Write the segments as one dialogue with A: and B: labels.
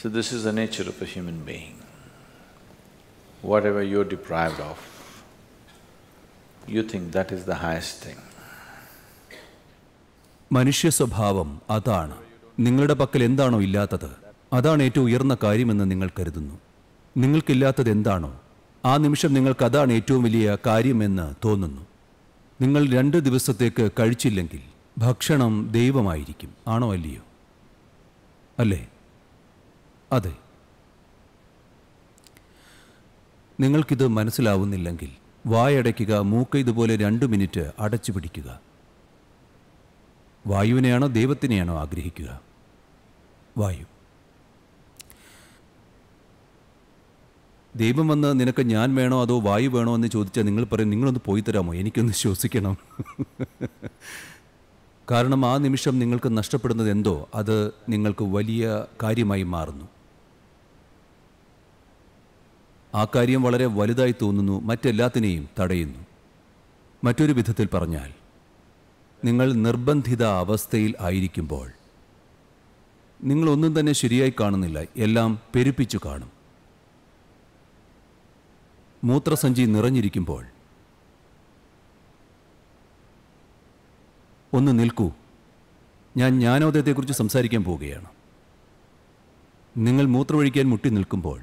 A: So this is the nature of a human being. Whatever you're deprived of, you think that is the highest thing. മനുഷ്യ സ്വഭാവം അതാണ് നിങ്ങളുടെ പക്കൽ എന്താണോ ഇല്ലാത്തത് അതാണ് ഏറ്റവും ഉയർന്ന കാര്യമെന്ന് നിങ്ങൾ കരുതുന്നു നിങ്ങൾക്കില്ലാത്തത് എന്താണോ ആ നിമിഷം നിങ്ങൾക്ക് അതാണ് ഏറ്റവും വലിയ കാര്യമെന്ന് തോന്നുന്നു നിങ്ങൾ രണ്ട് ദിവസത്തേക്ക് കഴിച്ചില്ലെങ്കിൽ ഭക്ഷണം ദൈവമായിരിക്കും ആണോ അല്ലയോ അല്ലേ അതെ നിങ്ങൾക്കിത് മനസ്സിലാവുന്നില്ലെങ്കിൽ വായടയ്ക്കുക മൂക്ക് ഇതുപോലെ രണ്ട് മിനിറ്റ് അടച്ചു പിടിക്കുക വായുവിനെയാണോ ദൈവത്തിനെയാണോ ആഗ്രഹിക്കുക വായു ദൈവം വന്ന് നിനക്ക് ഞാൻ വേണോ അതോ വായു വേണോ എന്ന് ചോദിച്ചാൽ നിങ്ങൾ പറയും നിങ്ങളൊന്ന് പോയി തരാമോ എനിക്കൊന്ന് ശ്വസിക്കണം കാരണം ആ നിമിഷം നിങ്ങൾക്ക് നഷ്ടപ്പെടുന്നത് എന്തോ അത് നിങ്ങൾക്ക് വലിയ കാര്യമായി മാറുന്നു ആ കാര്യം വളരെ വലുതായി തോന്നുന്നു മറ്റെല്ലാത്തിനെയും തടയുന്നു മറ്റൊരു വിധത്തിൽ പറഞ്ഞാൽ നിങ്ങൾ നിർബന്ധിത അവസ്ഥയിൽ ആയിരിക്കുമ്പോൾ നിങ്ങളൊന്നും തന്നെ ശരിയായി കാണുന്നില്ല എല്ലാം പെരുപ്പിച്ചു കാണും മൂത്രസഞ്ചി നിറഞ്ഞിരിക്കുമ്പോൾ ഒന്ന് നിൽക്കൂ ഞാൻ ജ്ഞാനോദയത്തെക്കുറിച്ച് സംസാരിക്കാൻ പോവുകയാണ് നിങ്ങൾ മൂത്രമൊഴിക്കാൻ മുട്ടി നിൽക്കുമ്പോൾ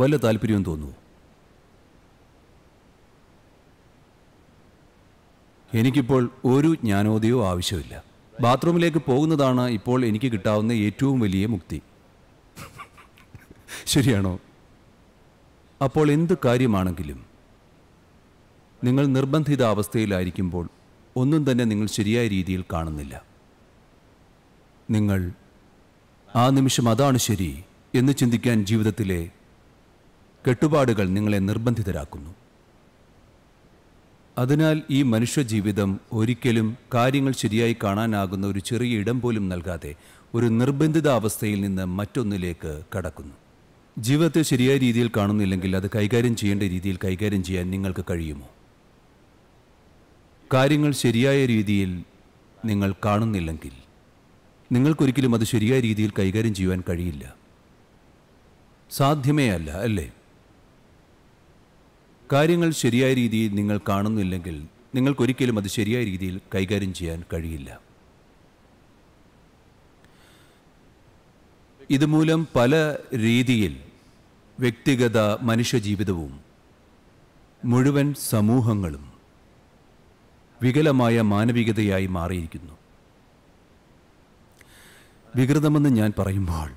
A: വല്ല താല്പര്യവും തോന്നുമോ എനിക്കിപ്പോൾ ഒരു ജ്ഞാനോദയോ ആവശ്യമില്ല ബാത്റൂമിലേക്ക് പോകുന്നതാണ് ഇപ്പോൾ എനിക്ക് കിട്ടാവുന്ന ഏറ്റവും വലിയ മുക്തി ശരിയാണോ അപ്പോൾ എന്ത് കാര്യമാണെങ്കിലും നിങ്ങൾ നിർബന്ധിത അവസ്ഥയിലായിരിക്കുമ്പോൾ ഒന്നും തന്നെ നിങ്ങൾ ശരിയായ രീതിയിൽ കാണുന്നില്ല നിങ്ങൾ ആ നിമിഷം അതാണ് ശരി എന്ന് ചിന്തിക്കാൻ ജീവിതത്തിലെ കെട്ടുപാടുകൾ നിങ്ങളെ നിർബന്ധിതരാക്കുന്നു അതിനാൽ ഈ മനുഷ്യജീവിതം ഒരിക്കലും കാര്യങ്ങൾ ശരിയായി കാണാനാകുന്ന ഒരു ചെറിയ ഇടം പോലും നൽകാതെ ഒരു നിർബന്ധിത അവസ്ഥയിൽ നിന്ന് മറ്റൊന്നിലേക്ക് കടക്കുന്നു ജീവിതത്തെ ശരിയായ രീതിയിൽ കാണുന്നില്ലെങ്കിൽ അത് കൈകാര്യം ചെയ്യേണ്ട രീതിയിൽ കൈകാര്യം ചെയ്യാൻ നിങ്ങൾക്ക് കഴിയുമോ കാര്യങ്ങൾ ശരിയായ രീതിയിൽ നിങ്ങൾ കാണുന്നില്ലെങ്കിൽ നിങ്ങൾക്കൊരിക്കലും അത് ശരിയായ രീതിയിൽ കൈകാര്യം ചെയ്യുവാൻ കഴിയില്ല സാധ്യമേ അല്ല അല്ലേ കാര്യങ്ങൾ ശരിയായ രീതിയിൽ നിങ്ങൾ കാണുന്നില്ലെങ്കിൽ നിങ്ങൾക്കൊരിക്കലും അത് ശരിയായ രീതിയിൽ കൈകാര്യം ചെയ്യാൻ കഴിയില്ല ഇതുമൂലം പല രീതിയിൽ വ്യക്തിഗത മനുഷ്യജീവിതവും മുഴുവൻ സമൂഹങ്ങളും വികലമായ മാനവികതയായി മാറിയിരിക്കുന്നു വികൃതമെന്ന് ഞാൻ പറയുമ്പോൾ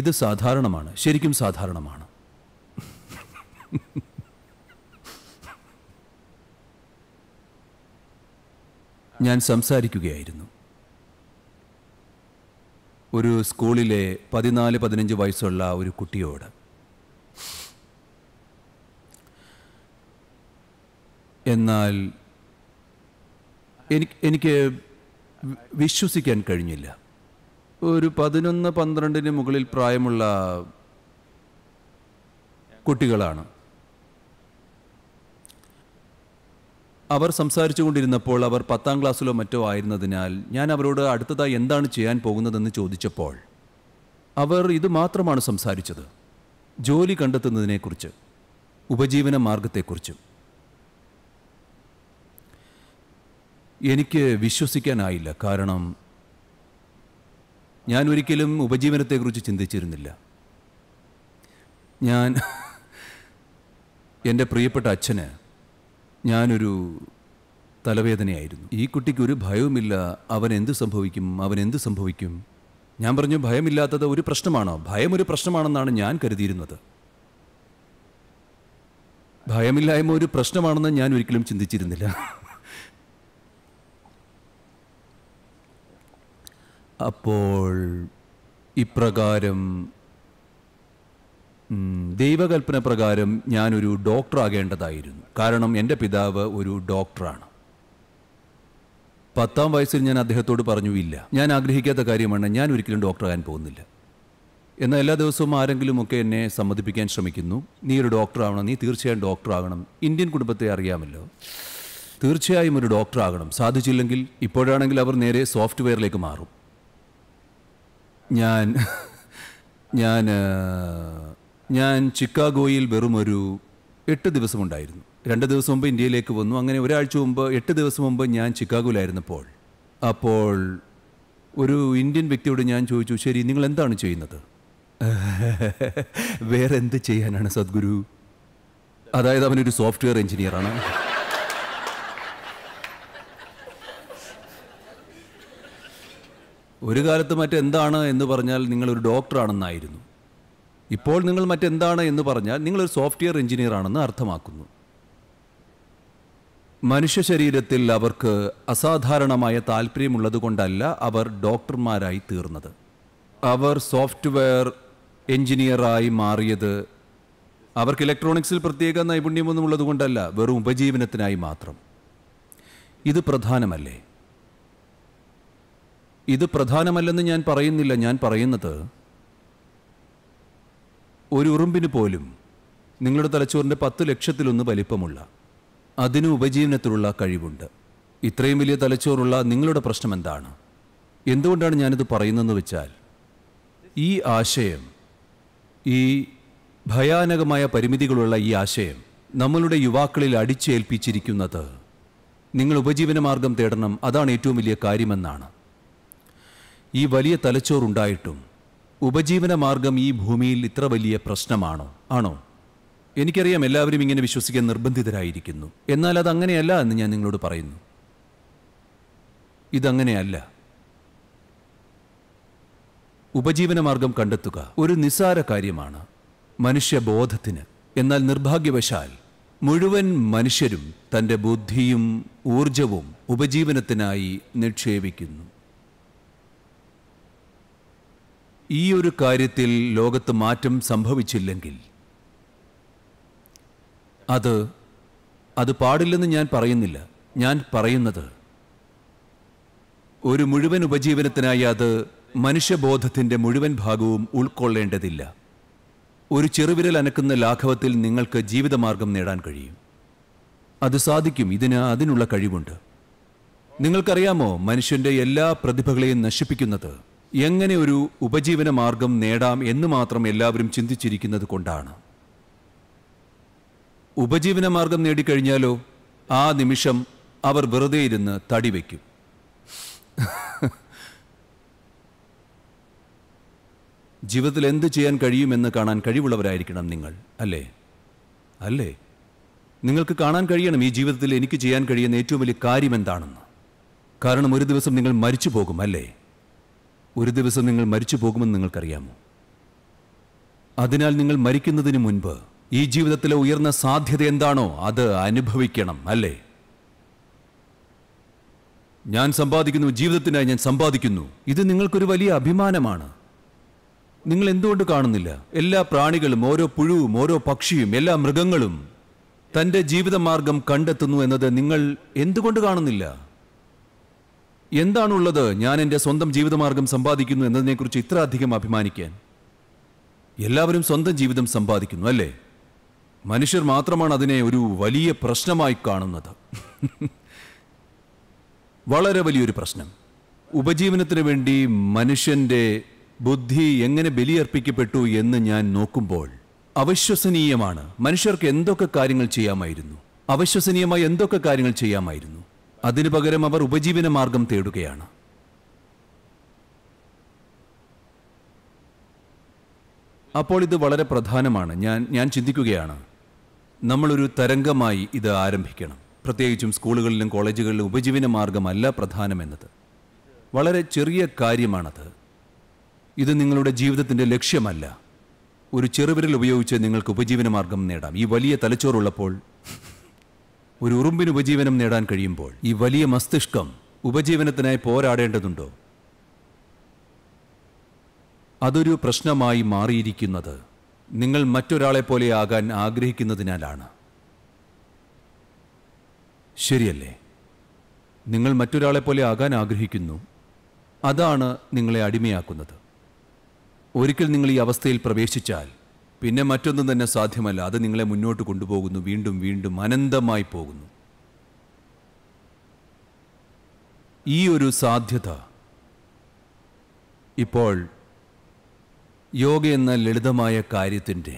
A: ഇത് സാധാരണമാണ് ശരിക്കും സാധാരണമാണ് ഞാൻ സംസാരിക്കുകയായിരുന്നു ഒരു സ്കൂളിലെ പതിനാല് പതിനഞ്ച് വയസ്സുള്ള ഒരു കുട്ടിയോട് എന്നാൽ എനിക്ക് എനിക്ക് വിശ്വസിക്കാൻ കഴിഞ്ഞില്ല ഒരു പതിനൊന്ന് പന്ത്രണ്ടിന് മുകളിൽ പ്രായമുള്ള കുട്ടികളാണ് അവർ സംസാരിച്ചു കൊണ്ടിരുന്നപ്പോൾ അവർ പത്താം ക്ലാസ്സിലോ മറ്റോ ആയിരുന്നതിനാൽ ഞാൻ അവരോട് അടുത്തതായി എന്താണ് ചെയ്യാൻ പോകുന്നതെന്ന് ചോദിച്ചപ്പോൾ അവർ ഇത് മാത്രമാണ് സംസാരിച്ചത് ജോലി കണ്ടെത്തുന്നതിനെക്കുറിച്ച് ഉപജീവന മാർഗത്തെക്കുറിച്ചും എനിക്ക് വിശ്വസിക്കാനായില്ല കാരണം ഞാൻ ഒരിക്കലും ഉപജീവനത്തെക്കുറിച്ച് ചിന്തിച്ചിരുന്നില്ല ഞാൻ എൻ്റെ പ്രിയപ്പെട്ട അച്ഛന് ഞാനൊരു തലവേദനയായിരുന്നു ഈ കുട്ടിക്ക് ഒരു ഭയവുമില്ല അവൻ എന്ത് സംഭവിക്കും അവൻ എന്ത് സംഭവിക്കും ഞാൻ പറഞ്ഞു ഭയമില്ലാത്തത് ഒരു പ്രശ്നമാണോ ഭയം ഒരു പ്രശ്നമാണെന്നാണ് ഞാൻ കരുതിയിരുന്നത് ഭയമില്ലായ്മ ഒരു പ്രശ്നമാണെന്ന് ഞാൻ ഒരിക്കലും ചിന്തിച്ചിരുന്നില്ല അപ്പോൾ ഇപ്രകാരം ദൈവകൽപ്പന പ്രകാരം ഞാനൊരു ഡോക്ടറാകേണ്ടതായിരുന്നു കാരണം എൻ്റെ പിതാവ് ഒരു ഡോക്ടറാണ് പത്താം വയസ്സിൽ ഞാൻ അദ്ദേഹത്തോട് പറഞ്ഞു ഇല്ല ഞാൻ ആഗ്രഹിക്കാത്ത കാര്യമാണ് ഞാൻ ഒരിക്കലും ഡോക്ടറാകാൻ പോകുന്നില്ല എന്നാൽ എല്ലാ ദിവസവും ആരെങ്കിലുമൊക്കെ എന്നെ സമ്മതിപ്പിക്കാൻ ശ്രമിക്കുന്നു നീ ഒരു ഡോക്ടറാവണം നീ തീർച്ചയായും ഡോക്ടറാകണം ഇന്ത്യൻ കുടുംബത്തെ അറിയാമല്ലോ തീർച്ചയായും ഒരു ഡോക്ടറാകണം സാധിച്ചില്ലെങ്കിൽ ഇപ്പോഴാണെങ്കിൽ അവർ നേരെ സോഫ്റ്റ്വെയറിലേക്ക് മാറും ഞാൻ ഞാൻ ഞാൻ ചിക്കാഗോയിൽ വെറും ഒരു എട്ട് ദിവസമുണ്ടായിരുന്നു രണ്ട് ദിവസം മുമ്പ് ഇന്ത്യയിലേക്ക് വന്നു അങ്ങനെ ഒരാഴ്ച മുമ്പ് എട്ട് ദിവസം മുമ്പ് ഞാൻ ചിക്കാഗോയിലായിരുന്നപ്പോൾ അപ്പോൾ ഒരു ഇന്ത്യൻ വ്യക്തിയോട് ഞാൻ ചോദിച്ചു ശരി നിങ്ങൾ എന്താണ് ചെയ്യുന്നത് വേറെ എന്ത് ചെയ്യാനാണ് സദ്ഗുരു അതായത് അവനൊരു സോഫ്റ്റ്വെയർ എഞ്ചിനീയറാണ് ഒരു കാലത്ത് മറ്റെന്താണ് എന്ന് പറഞ്ഞാൽ നിങ്ങളൊരു ഡോക്ടറാണെന്നായിരുന്നു ഇപ്പോൾ നിങ്ങൾ മറ്റെന്താണ് എന്ന് പറഞ്ഞാൽ നിങ്ങളൊരു സോഫ്റ്റ്വെയർ എഞ്ചിനീയർ ആണെന്ന് അർത്ഥമാക്കുന്നു മനുഷ്യ ശരീരത്തിൽ അവർക്ക് അസാധാരണമായ കൊണ്ടല്ല അവർ ഡോക്ടർമാരായി തീർന്നത് അവർ സോഫ്റ്റ്വെയർ എഞ്ചിനീയറായി മാറിയത് അവർക്ക് ഇലക്ട്രോണിക്സിൽ പ്രത്യേക നൈപുണ്യമൊന്നും ഉള്ളതുകൊണ്ടല്ല വെറും ഉപജീവനത്തിനായി മാത്രം ഇത് പ്രധാനമല്ലേ ഇത് പ്രധാനമല്ലെന്ന് ഞാൻ പറയുന്നില്ല ഞാൻ പറയുന്നത് ഒരു ഉറുമ്പിന് പോലും നിങ്ങളുടെ തലച്ചോറിൻ്റെ പത്ത് ലക്ഷത്തിലൊന്ന് വലിപ്പമുള്ള അതിന് ഉപജീവനത്തിലുള്ള കഴിവുണ്ട് ഇത്രയും വലിയ തലച്ചോറുള്ള നിങ്ങളുടെ പ്രശ്നം എന്താണ് എന്തുകൊണ്ടാണ് ഞാനിത് പറയുന്നതെന്ന് വെച്ചാൽ ഈ ആശയം ഈ ഭയാനകമായ പരിമിതികളുള്ള ഈ ആശയം നമ്മളുടെ യുവാക്കളിൽ അടിച്ചേൽപ്പിച്ചിരിക്കുന്നത് നിങ്ങൾ ഉപജീവനമാർഗം തേടണം അതാണ് ഏറ്റവും വലിയ കാര്യമെന്നാണ് ഈ വലിയ തലച്ചോറുണ്ടായിട്ടും ഉപജീവന മാർഗം ഈ ഭൂമിയിൽ ഇത്ര വലിയ പ്രശ്നമാണോ ആണോ എനിക്കറിയാം എല്ലാവരും ഇങ്ങനെ വിശ്വസിക്കാൻ നിർബന്ധിതരായിരിക്കുന്നു എന്നാൽ അത് അങ്ങനെയല്ല എന്ന് ഞാൻ നിങ്ങളോട് പറയുന്നു ഇതങ്ങനെയല്ല ഉപജീവന മാർഗം കണ്ടെത്തുക ഒരു നിസ്സാര കാര്യമാണ് മനുഷ്യബോധത്തിന് എന്നാൽ നിർഭാഗ്യവശാൽ മുഴുവൻ മനുഷ്യരും തൻ്റെ ബുദ്ധിയും ഊർജവും ഉപജീവനത്തിനായി നിക്ഷേപിക്കുന്നു ഈ ഒരു കാര്യത്തിൽ ലോകത്ത് മാറ്റം സംഭവിച്ചില്ലെങ്കിൽ അത് അത് പാടില്ലെന്ന് ഞാൻ പറയുന്നില്ല ഞാൻ പറയുന്നത് ഒരു മുഴുവൻ ഉപജീവനത്തിനായി അത് മനുഷ്യബോധത്തിൻ്റെ മുഴുവൻ ഭാഗവും ഉൾക്കൊള്ളേണ്ടതില്ല ഒരു ചെറുവിരൽ അനക്കുന്ന ലാഘവത്തിൽ നിങ്ങൾക്ക് ജീവിതമാർഗം നേടാൻ കഴിയും അത് സാധിക്കും ഇതിന് അതിനുള്ള കഴിവുണ്ട് നിങ്ങൾക്കറിയാമോ മനുഷ്യൻ്റെ എല്ലാ പ്രതിഭകളെയും നശിപ്പിക്കുന്നത് എങ്ങനെ ഒരു ഉപജീവന മാർഗം നേടാം എന്ന് മാത്രം എല്ലാവരും ചിന്തിച്ചിരിക്കുന്നത് കൊണ്ടാണ് ഉപജീവന മാർഗം നേടിക്കഴിഞ്ഞാലോ ആ നിമിഷം അവർ വെറുതെ ഇരുന്ന് തടി വയ്ക്കും ജീവിതത്തിൽ എന്ത് ചെയ്യാൻ കഴിയുമെന്ന് കാണാൻ കഴിവുള്ളവരായിരിക്കണം നിങ്ങൾ അല്ലേ അല്ലേ നിങ്ങൾക്ക് കാണാൻ കഴിയണം ഈ ജീവിതത്തിൽ എനിക്ക് ചെയ്യാൻ കഴിയുന്ന ഏറ്റവും വലിയ കാര്യം എന്താണെന്ന് കാരണം ഒരു ദിവസം നിങ്ങൾ മരിച്ചു പോകും അല്ലേ ഒരു ദിവസം നിങ്ങൾ മരിച്ചു പോകുമെന്ന് നിങ്ങൾക്കറിയാമോ അതിനാൽ നിങ്ങൾ മരിക്കുന്നതിന് മുൻപ് ഈ ജീവിതത്തിലെ ഉയർന്ന സാധ്യത എന്താണോ അത് അനുഭവിക്കണം അല്ലേ ഞാൻ സമ്പാദിക്കുന്നു ജീവിതത്തിനായി ഞാൻ സമ്പാദിക്കുന്നു ഇത് നിങ്ങൾക്കൊരു വലിയ അഭിമാനമാണ് നിങ്ങൾ എന്തുകൊണ്ട് കാണുന്നില്ല എല്ലാ പ്രാണികളും ഓരോ പുഴുവും ഓരോ പക്ഷിയും എല്ലാ മൃഗങ്ങളും തൻ്റെ ജീവിതമാർഗം കണ്ടെത്തുന്നു എന്നത് നിങ്ങൾ എന്തുകൊണ്ട് കാണുന്നില്ല എന്താണുള്ളത് ഞാൻ എൻ്റെ സ്വന്തം ജീവിതമാർഗം സമ്പാദിക്കുന്നു എന്നതിനെക്കുറിച്ച് ഇത്ര അധികം അഭിമാനിക്കാൻ എല്ലാവരും സ്വന്തം ജീവിതം സമ്പാദിക്കുന്നു അല്ലേ മനുഷ്യർ മാത്രമാണ് അതിനെ ഒരു വലിയ പ്രശ്നമായി കാണുന്നത് വളരെ വലിയൊരു പ്രശ്നം ഉപജീവനത്തിന് വേണ്ടി മനുഷ്യൻ്റെ ബുദ്ധി എങ്ങനെ ബലിയർപ്പിക്കപ്പെട്ടു എന്ന് ഞാൻ നോക്കുമ്പോൾ അവിശ്വസനീയമാണ് മനുഷ്യർക്ക് എന്തൊക്കെ കാര്യങ്ങൾ ചെയ്യാമായിരുന്നു അവിശ്വസനീയമായി എന്തൊക്കെ കാര്യങ്ങൾ ചെയ്യാമായിരുന്നു അതിനു പകരം അവർ ഉപജീവന മാർഗം തേടുകയാണ് അപ്പോൾ ഇത് വളരെ പ്രധാനമാണ് ഞാൻ ഞാൻ ചിന്തിക്കുകയാണ് നമ്മളൊരു തരംഗമായി ഇത് ആരംഭിക്കണം പ്രത്യേകിച്ചും സ്കൂളുകളിലും കോളേജുകളിലും ഉപജീവന മാർഗമല്ല പ്രധാനമെന്നത് വളരെ ചെറിയ കാര്യമാണത് ഇത് നിങ്ങളുടെ ജീവിതത്തിൻ്റെ ലക്ഷ്യമല്ല ഒരു ചെറുവിരൽ ഉപയോഗിച്ച് നിങ്ങൾക്ക് ഉപജീവന മാർഗം നേടാം ഈ വലിയ തലച്ചോറുള്ളപ്പോൾ ഒരു ഉറുമ്പിന് ഉപജീവനം നേടാൻ കഴിയുമ്പോൾ ഈ വലിയ മസ്തിഷ്കം ഉപജീവനത്തിനായി പോരാടേണ്ടതുണ്ടോ അതൊരു പ്രശ്നമായി മാറിയിരിക്കുന്നത് നിങ്ങൾ മറ്റൊരാളെ പോലെ ആകാൻ ആഗ്രഹിക്കുന്നതിനാലാണ് ശരിയല്ലേ നിങ്ങൾ മറ്റൊരാളെ പോലെ ആകാൻ ആഗ്രഹിക്കുന്നു അതാണ് നിങ്ങളെ അടിമയാക്കുന്നത് ഒരിക്കൽ നിങ്ങൾ ഈ അവസ്ഥയിൽ പ്രവേശിച്ചാൽ പിന്നെ മറ്റൊന്നും തന്നെ സാധ്യമല്ല അത് നിങ്ങളെ മുന്നോട്ട് കൊണ്ടുപോകുന്നു വീണ്ടും വീണ്ടും അനന്തമായി പോകുന്നു ഈ ഒരു സാധ്യത ഇപ്പോൾ യോഗ എന്ന ലളിതമായ കാര്യത്തിൻ്റെ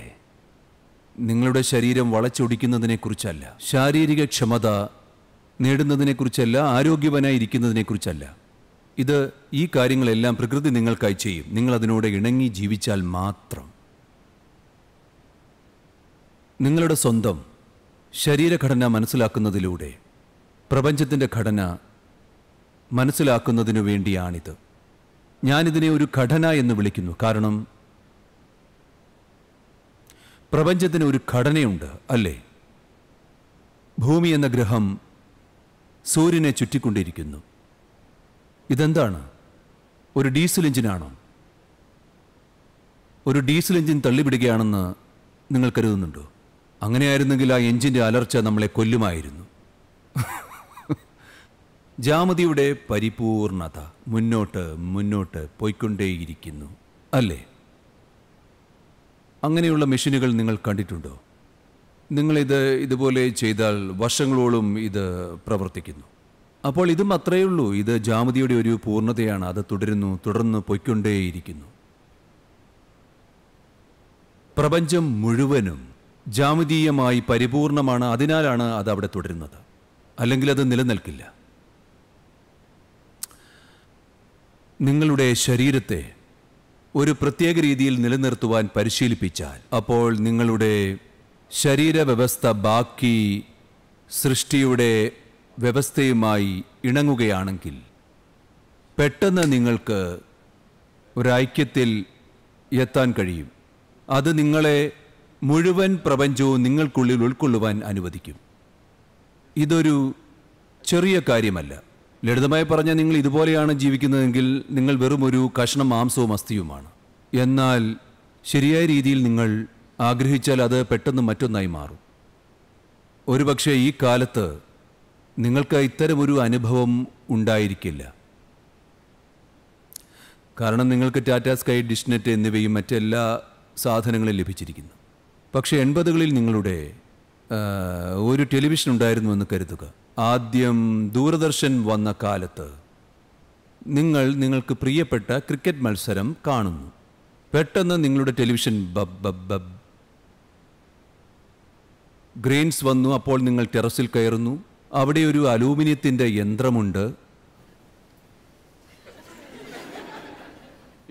A: നിങ്ങളുടെ ശരീരം വളച്ചൊടിക്കുന്നതിനെക്കുറിച്ചല്ല ശാരീരിക ക്ഷമത നേടുന്നതിനെക്കുറിച്ചല്ല ആരോഗ്യവനായി ഇരിക്കുന്നതിനെക്കുറിച്ചല്ല ഇത് ഈ കാര്യങ്ങളെല്ലാം പ്രകൃതി നിങ്ങൾക്കായി ചെയ്യും നിങ്ങൾ അതിനോട് ഇണങ്ങി ജീവിച്ചാൽ മാത്രം നിങ്ങളുടെ സ്വന്തം ശരീരഘടന മനസ്സിലാക്കുന്നതിലൂടെ പ്രപഞ്ചത്തിൻ്റെ ഘടന മനസ്സിലാക്കുന്നതിനു വേണ്ടിയാണിത് ഞാനിതിനെ ഒരു ഘടന എന്ന് വിളിക്കുന്നു കാരണം പ്രപഞ്ചത്തിന് ഒരു ഘടനയുണ്ട് അല്ലേ ഭൂമി എന്ന ഗ്രഹം സൂര്യനെ ചുറ്റിക്കൊണ്ടിരിക്കുന്നു ഇതെന്താണ് ഒരു ഡീസൽ എഞ്ചിനാണോ ഒരു ഡീസൽ എഞ്ചിൻ തള്ളിവിടുകയാണെന്ന് നിങ്ങൾ കരുതുന്നുണ്ടോ അങ്ങനെയായിരുന്നെങ്കിൽ ആ എഞ്ചിൻ്റെ അലർച്ച നമ്മളെ കൊല്ലുമായിരുന്നു ജാമതിയുടെ പരിപൂർണത മുന്നോട്ട് മുന്നോട്ട് പോയിക്കൊണ്ടേയിരിക്കുന്നു അല്ലേ അങ്ങനെയുള്ള മെഷീനുകൾ നിങ്ങൾ കണ്ടിട്ടുണ്ടോ നിങ്ങളിത് ഇതുപോലെ ചെയ്താൽ വർഷങ്ങളോളം ഇത് പ്രവർത്തിക്കുന്നു അപ്പോൾ ഇതും അത്രയേ ഉള്ളൂ ഇത് ജാമതിയുടെ ഒരു പൂർണ്ണതയാണ് അത് തുടരുന്നു തുടർന്ന് പൊയ്ക്കൊണ്ടേയിരിക്കുന്നു പ്രപഞ്ചം മുഴുവനും ജാമതീയമായി പരിപൂർണമാണ് അതിനാലാണ് അത് അവിടെ തുടരുന്നത് അല്ലെങ്കിൽ അത് നിലനിൽക്കില്ല നിങ്ങളുടെ ശരീരത്തെ ഒരു പ്രത്യേക രീതിയിൽ നിലനിർത്തുവാൻ പരിശീലിപ്പിച്ചാൽ അപ്പോൾ നിങ്ങളുടെ ശരീരവ്യവസ്ഥ ബാക്കി സൃഷ്ടിയുടെ വ്യവസ്ഥയുമായി ഇണങ്ങുകയാണെങ്കിൽ പെട്ടെന്ന് നിങ്ങൾക്ക് ഒരൈക്യത്തിൽ എത്താൻ കഴിയും അത് നിങ്ങളെ മുഴുവൻ പ്രപഞ്ചവും നിങ്ങൾക്കുള്ളിൽ ഉൾക്കൊള്ളുവാൻ അനുവദിക്കും ഇതൊരു ചെറിയ കാര്യമല്ല ലളിതമായി പറഞ്ഞാൽ നിങ്ങൾ ഇതുപോലെയാണ് ജീവിക്കുന്നതെങ്കിൽ നിങ്ങൾ വെറും ഒരു കഷ്ണം മാംസവും അസ്ഥിയുമാണ് എന്നാൽ ശരിയായ രീതിയിൽ നിങ്ങൾ ആഗ്രഹിച്ചാൽ അത് പെട്ടെന്ന് മറ്റൊന്നായി മാറും ഒരുപക്ഷെ ഈ കാലത്ത് നിങ്ങൾക്ക് ഇത്തരമൊരു അനുഭവം ഉണ്ടായിരിക്കില്ല കാരണം നിങ്ങൾക്ക് ടാറ്റ സ്കൈ ഡിഷ്നെറ്റ് എന്നിവയും മറ്റെല്ലാ സാധനങ്ങളും ലഭിച്ചിരിക്കുന്നു പക്ഷേ എൺപതുകളിൽ നിങ്ങളുടെ ഒരു ടെലിവിഷൻ ഉണ്ടായിരുന്നു എന്ന് കരുതുക ആദ്യം ദൂരദർശൻ വന്ന കാലത്ത് നിങ്ങൾ നിങ്ങൾക്ക് പ്രിയപ്പെട്ട ക്രിക്കറ്റ് മത്സരം കാണുന്നു പെട്ടെന്ന് നിങ്ങളുടെ ടെലിവിഷൻ ബബ് ബബ് ബബ് ഗ്രെയിൻസ് വന്നു അപ്പോൾ നിങ്ങൾ ടെറസിൽ കയറുന്നു അവിടെ ഒരു അലൂമിനിയത്തിൻ്റെ യന്ത്രമുണ്ട്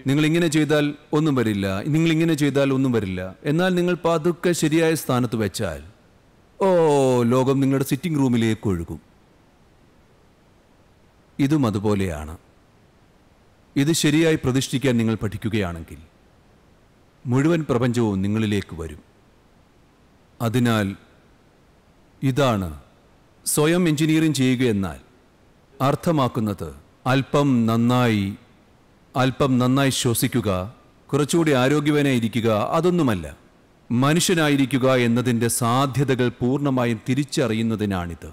A: നിങ്ങൾ ഇങ്ങനെ ചെയ്താൽ ഒന്നും വരില്ല നിങ്ങൾ ഇങ്ങനെ ചെയ്താൽ ഒന്നും വരില്ല എന്നാൽ നിങ്ങൾ പതുക്കെ ശരിയായ സ്ഥാനത്ത് വെച്ചാൽ ഓ ലോകം നിങ്ങളുടെ സിറ്റിംഗ് റൂമിലേക്ക് ഒഴുകും ഇതും അതുപോലെയാണ് ഇത് ശരിയായി പ്രതിഷ്ഠിക്കാൻ നിങ്ങൾ പഠിക്കുകയാണെങ്കിൽ മുഴുവൻ പ്രപഞ്ചവും നിങ്ങളിലേക്ക് വരും അതിനാൽ ഇതാണ് സ്വയം എഞ്ചിനീയറിംഗ് ചെയ്യുക എന്നാൽ അർത്ഥമാക്കുന്നത് അല്പം നന്നായി അല്പം നന്നായി ശ്വസിക്കുക കുറച്ചുകൂടി ആരോഗ്യവാനായി ഇരിക്കുക അതൊന്നുമല്ല മനുഷ്യനായിരിക്കുക എന്നതിൻ്റെ സാധ്യതകൾ പൂർണ്ണമായും തിരിച്ചറിയുന്നതിനാണിത്